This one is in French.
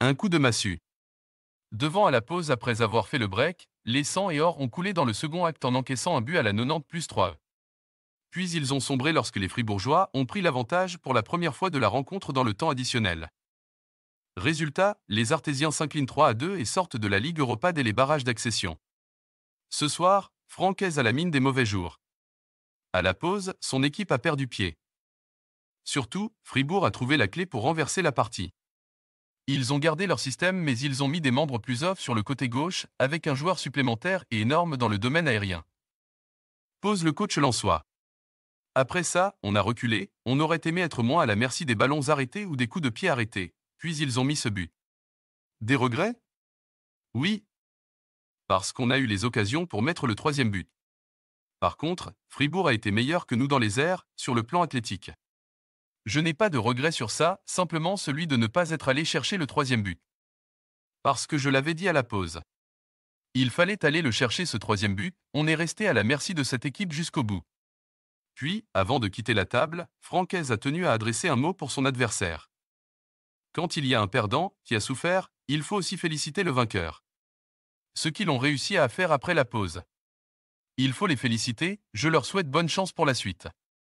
Un coup de massue. Devant à la pause après avoir fait le break, les sangs et or ont coulé dans le second acte en encaissant un but à la 90 plus 3. Puis ils ont sombré lorsque les Fribourgeois ont pris l'avantage pour la première fois de la rencontre dans le temps additionnel. Résultat, les Artésiens s'inclinent 3 à 2 et sortent de la Ligue Europa dès les barrages d'accession. Ce soir, Francaise à la mine des mauvais jours. À la pause, son équipe a perdu pied. Surtout, Fribourg a trouvé la clé pour renverser la partie. Ils ont gardé leur système mais ils ont mis des membres plus off sur le côté gauche, avec un joueur supplémentaire et énorme dans le domaine aérien. Pose le coach Lançois. Après ça, on a reculé, on aurait aimé être moins à la merci des ballons arrêtés ou des coups de pied arrêtés, puis ils ont mis ce but. Des regrets Oui. Parce qu'on a eu les occasions pour mettre le troisième but. Par contre, Fribourg a été meilleur que nous dans les airs, sur le plan athlétique. Je n'ai pas de regret sur ça, simplement celui de ne pas être allé chercher le troisième but. Parce que je l'avais dit à la pause. Il fallait aller le chercher ce troisième but, on est resté à la merci de cette équipe jusqu'au bout. Puis, avant de quitter la table, Franquez a tenu à adresser un mot pour son adversaire. Quand il y a un perdant, qui a souffert, il faut aussi féliciter le vainqueur. Ce qu'ils ont réussi à faire après la pause. Il faut les féliciter, je leur souhaite bonne chance pour la suite.